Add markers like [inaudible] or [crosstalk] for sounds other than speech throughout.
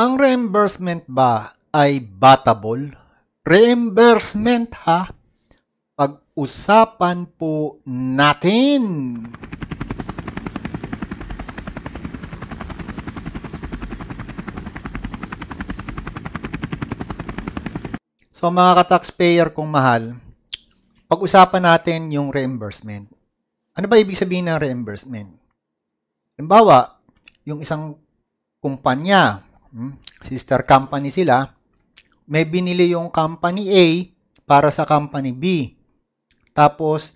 Ang reimbursement ba ay batable? Reimbursement ha? Pag-usapan po natin. So mga ka-taxpayer kung mahal, pag-usapan natin yung reimbursement. Ano ba ibig sabihin ng reimbursement? Halimbawa, yung isang kumpanya Hmm? sister company sila, may binili yung company A para sa company B. Tapos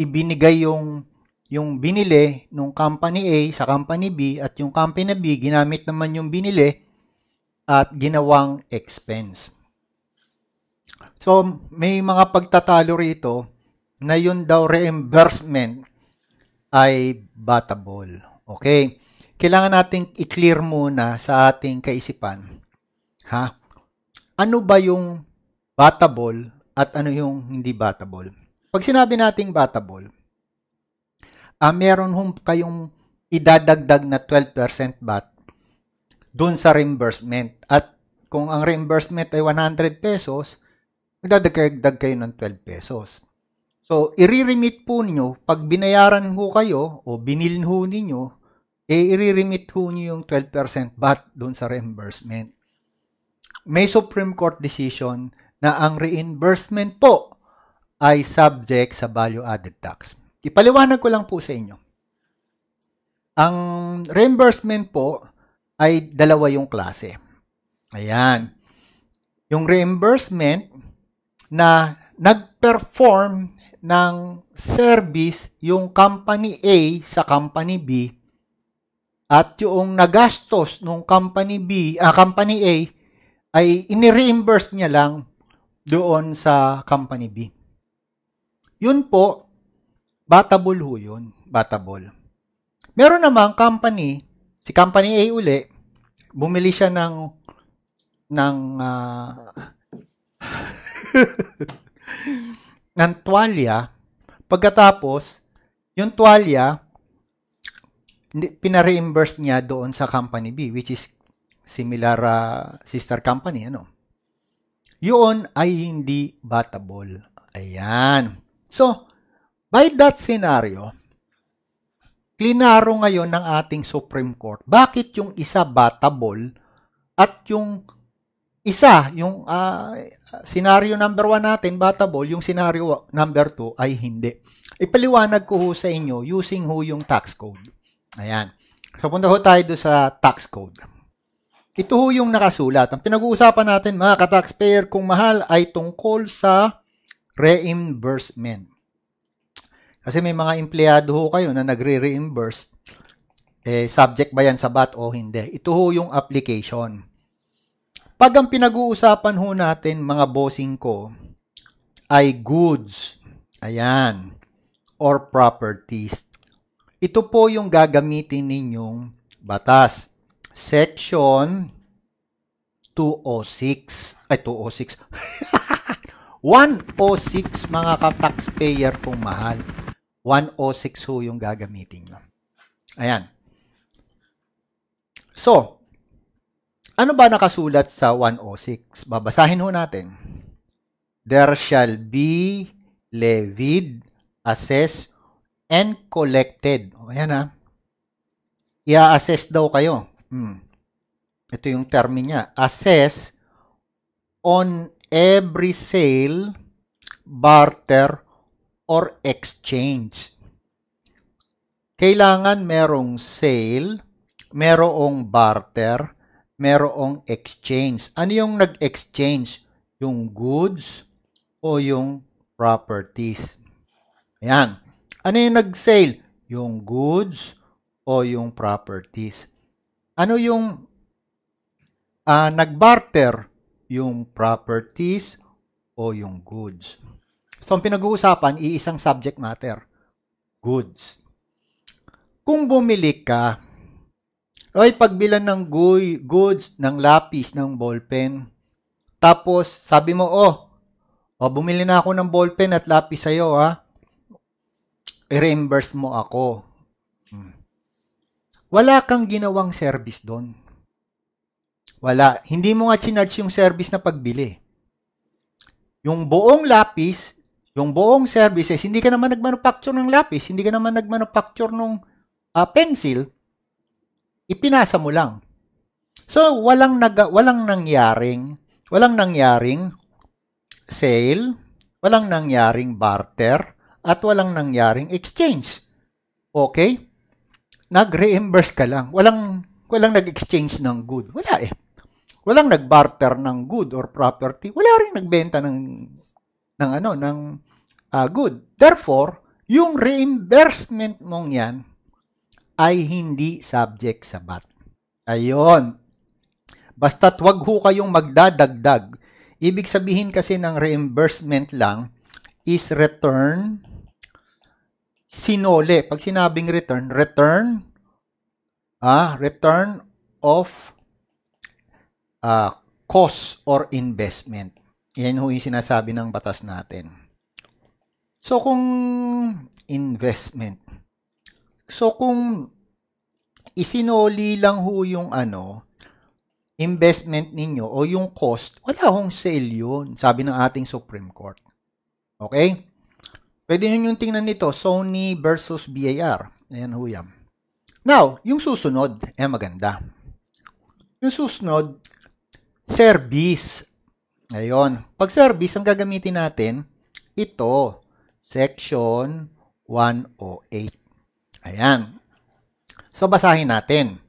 ibinigay yung yung binili nung company A sa company B at yung company B ginamit naman yung binili at ginawang expense. So may mga pagtatalo rito na yun daw reimbursement ay batable. Okay? kailangan nating i-clear muna sa ating kaisipan. Ha? Ano ba yung batable at ano yung hindi batable? Pag sinabi nating batable, ah, meron hum kayong idadagdag na 12% bat doon sa reimbursement. At kung ang reimbursement ay 100 pesos, magdadagdag kayo ng 12 pesos. So, i po niyo pag binayaran ho kayo o binilin ho ninyo eh, i-remit ho nyo yung 12% VAT doon sa reimbursement. May Supreme Court decision na ang reimbursement po ay subject sa value-added tax. Ipaliwanag ko lang po sa inyo. Ang reimbursement po ay dalawa yung klase. Ayan. Yung reimbursement na nag-perform ng service yung company A sa company B at yung nagastos nung company B, uh, company A ay ini-reimburse niya lang doon sa company B. Yun po, batable ho yun, batable. Meron namang company, si company A uli, bumili siya ng ng uh, [laughs] ng tuwalya. Pagkatapos, yung tuwalya, pina-reimburse niya doon sa company B, which is similar uh, sister company, ano? Yun ay hindi batable. Ayan. So, by that scenario, klinaro ngayon ng ating Supreme Court, bakit yung isa batable at yung isa, yung uh, scenario number one natin, batable, yung scenario number two ay hindi. Ipaliwanag ko ho sa inyo using ho yung tax code. Ayan. So, punta ho tayo doon sa tax code. Ito ho yung nakasulat. Ang pinag-uusapan natin mga ka-taxpayer, kung mahal ay tungkol sa reimbursement. Kasi may mga empleyado ho kayo na nagre-reimburse. Eh, subject ba yan sa BAT o hindi? Ito ho yung application. Pag ang pinag-uusapan ho natin mga bossing ko ay goods, ayan, or properties. Ito po yung gagamitin ninyong batas. Section 206. Ay, 206. 106 [laughs] mga ka-taxpayer kung mahal. 106 ho yung gagamitin nyo. Ayan. So, ano ba nakasulat sa 106? Babasahin ho natin. There shall be levied, assessed, and collected. O, ayan ha. Ah. I-assess daw kayo. Hmm. Ito yung term niya. Assess on every sale, barter, or exchange. Kailangan merong sale, merong barter, merong exchange. Ano yung nag-exchange? Yung goods o yung properties. Ayan. Ano yung nag-sale? Yung goods o yung properties. Ano yung uh, nag-barter? Yung properties o yung goods. So, ang pinag-uusapan, iisang subject matter. Goods. Kung bumili ka, ay pagbilan ng goods, ng lapis, ng ballpen, tapos sabi mo, oh, oh bumili na ako ng ballpen at lapis sa'yo, ah reimburse mo ako. Hmm. Wala kang ginawang service doon. Wala. Hindi mo nga chinarge yung service na pagbili. Yung buong lapis, yung buong services, hindi ka naman nagmanufacture ng lapis, hindi ka naman nagmanufacture ng uh, ah, pencil, ipinasa mo lang. So, walang, nag, walang nangyaring, walang nangyaring sale, walang nangyaring barter, at walang nangyaring exchange. Okay? Nag-reimburse ka lang. Walang, walang nag-exchange ng good. Wala eh. Walang nag-barter ng good or property. Wala rin nagbenta ng, ng ano, ng uh, good. Therefore, yung reimbursement mong yan ay hindi subject sa BAT. Ayon. Basta't wag ho kayong magdadagdag. Ibig sabihin kasi ng reimbursement lang is return sinole. Pag sinabing return, return, ah, return of ah, cost or investment. Yan ho yung sinasabi ng batas natin. So, kung investment. So, kung isinoli lang ho yung ano, investment ninyo o yung cost, wala hong sale yun, sabi ng ating Supreme Court. Okay? Pwede nyo yung tingnan nito, Sony versus BAR. Ayan ho yan. Now, yung susunod, eh maganda. Yung susunod, service. Ayun. Pag service, ang gagamitin natin, ito, section 108. Ayan. So, basahin natin.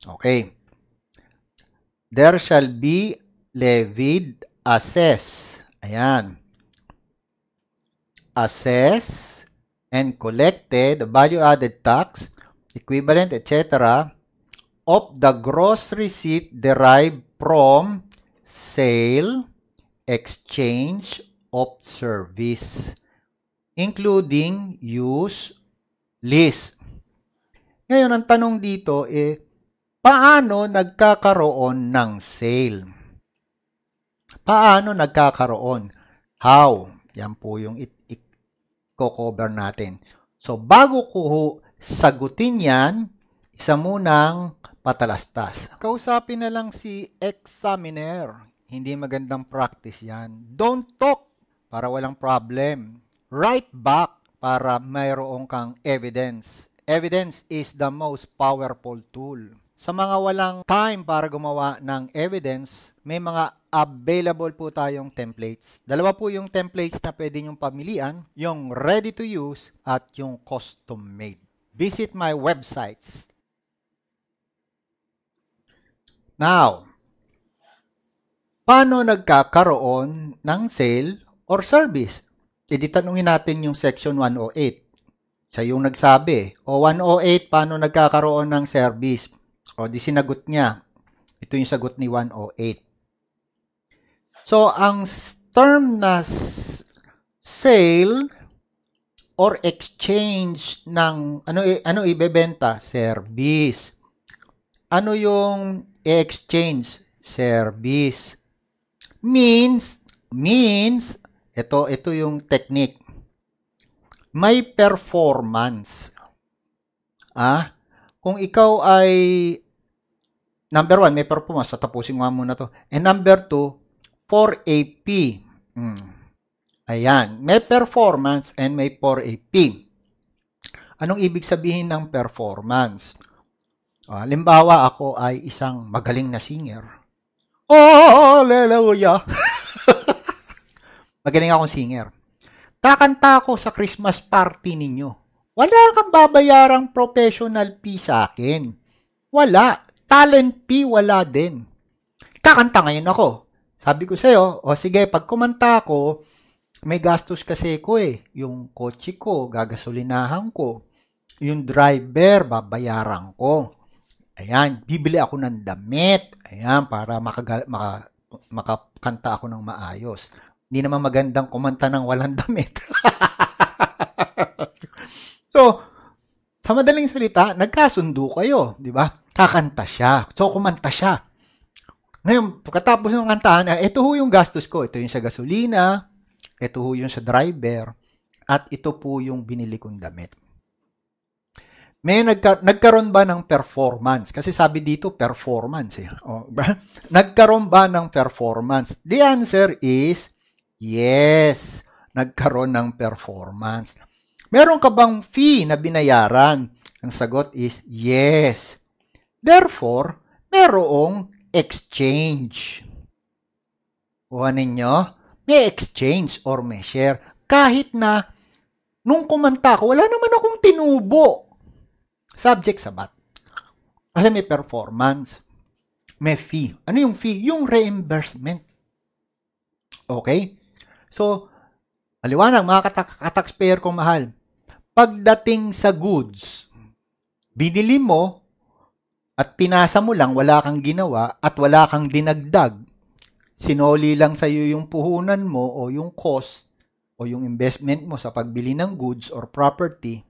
Okay. There shall be levied assess. Ayan assess and collected value-added tax, equivalent, etc., of the gross receipt derived from sale, exchange of service, including use, lease. Ngayon, ang tanong dito eh, paano nagkakaroon ng sale? Paano nagkakaroon? How? Yan po yung it, ko-cover natin. So, bago ko sagutin yan, isa munang patalastas. Kausapin na lang si examiner. Hindi magandang practice yan. Don't talk para walang problem. Write back para mayroon kang evidence. Evidence is the most powerful tool. Sa mga walang time para gumawa ng evidence, may mga available po tayong templates. Dalawa po yung templates na pwede nyong pamilian, yung ready to use at yung custom made. Visit my websites. Now, paano nagkakaroon ng sale or service? E di natin yung section 108. Siya yung nagsabi, o 108, paano nagkakaroon ng service? O, di sinagot niya. Ito yung sagot ni 108. So, ang term na sale or exchange ng ano ano ibebenta service ano yung exchange service means means ito ito yung technique may performance ah kung ikaw ay number one, may performance. So, tapusin mo nga muna to. And number two, 4AP. Mm. Ayan. May performance and may 4AP. Anong ibig sabihin ng performance? Uh, ah, limbawa, ako ay isang magaling na singer. Oh, hallelujah! [laughs] magaling akong singer. Kakanta ako sa Christmas party ninyo. Wala kang babayarang professional fee sa akin. Wala Talent P wala din. Kakanta ngayon ako. Sabi ko sa'yo, o sige, pag kumanta ako, may gastos kasi ko eh. Yung kotse ko, gagasolinahan ko. Yung driver, babayaran ko. Ayan, bibili ako ng damit. Ayan, para makagal, maka, makakanta ako ng maayos. Hindi naman magandang kumanta ng walang damit. [laughs] so, sa madaling salita, nagkasundo kayo, di ba? kakanta siya. So, kumanta siya. Ngayon, pagkatapos ng kantahan, eh, ito ho yung gastos ko. Ito yung sa gasolina, ito ho yung sa driver, at ito po yung binili kong damit. May nagka, nagkaroon ba ng performance? Kasi sabi dito, performance. Eh. Oh, [laughs] nagkaroon ba ng performance? The answer is, yes, nagkaroon ng performance. Meron ka bang fee na binayaran? Ang sagot is, yes Therefore, merong exchange. Kuha ninyo, may exchange or may share. Kahit na nung kumanta ko, wala naman akong tinubo. Subject sabat. Kasi may performance. May fee. Ano yung fee? Yung reimbursement. Okay? So, maliwanag mga katak-taxpayer kong mahal. Pagdating sa goods, binili mo, at pinasa mo lang, wala kang ginawa at wala kang dinagdag. Sinoli lang sa iyo yung puhunan mo o yung cost o yung investment mo sa pagbili ng goods or property,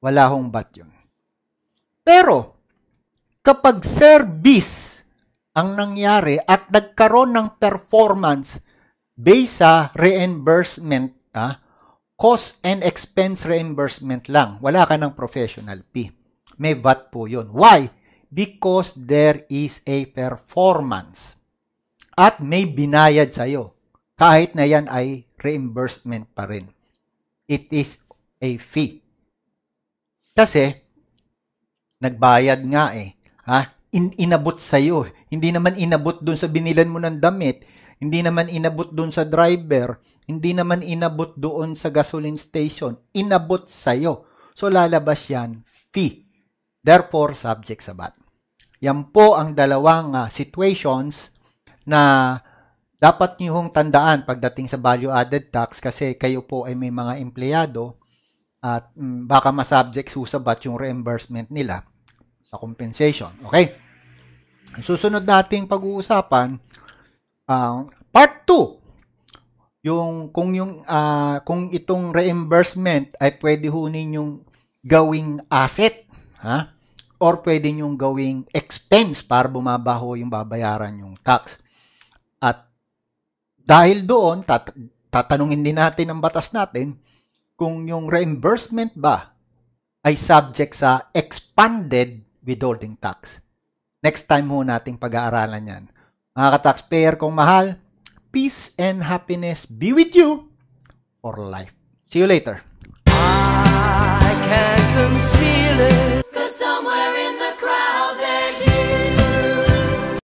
wala hong bat yun. Pero, kapag service ang nangyari at nagkaroon ng performance based sa reimbursement, ah, cost and expense reimbursement lang, wala ka ng professional fee. May VAT po yun. Why? because there is a performance. At may binayad sa'yo. Kahit na yan ay reimbursement pa rin. It is a fee. Kasi, nagbayad nga eh. Ha? In inabot iyo Hindi naman inabot doon sa binilan mo ng damit. Hindi naman inabot doon sa driver. Hindi naman inabot doon sa gasoline station. Inabot sa iyo So, lalabas yan, fee therefore subject sabat. Yan po ang dalawang uh, situations na dapat niyong tandaan pagdating sa value added tax kasi kayo po ay may mga empleyado at um, baka masubject susabat yung reimbursement nila sa compensation. Okay? Susunod nating pag-uusapan ang uh, part 2 yung kung yung uh, kung itong reimbursement ay pwede ho ninyong gawing asset Ha? Or pwede nyong gawing expense para bumabaho yung babayaran yung tax. At dahil doon, tat- tatanungin din natin ng batas natin kung yung reimbursement ba ay subject sa expanded withholding tax. Next time ho nating pag-aaralan yan. Mga ka-taxpayer kong mahal, peace and happiness be with you for life. See you later. I can't conceal it.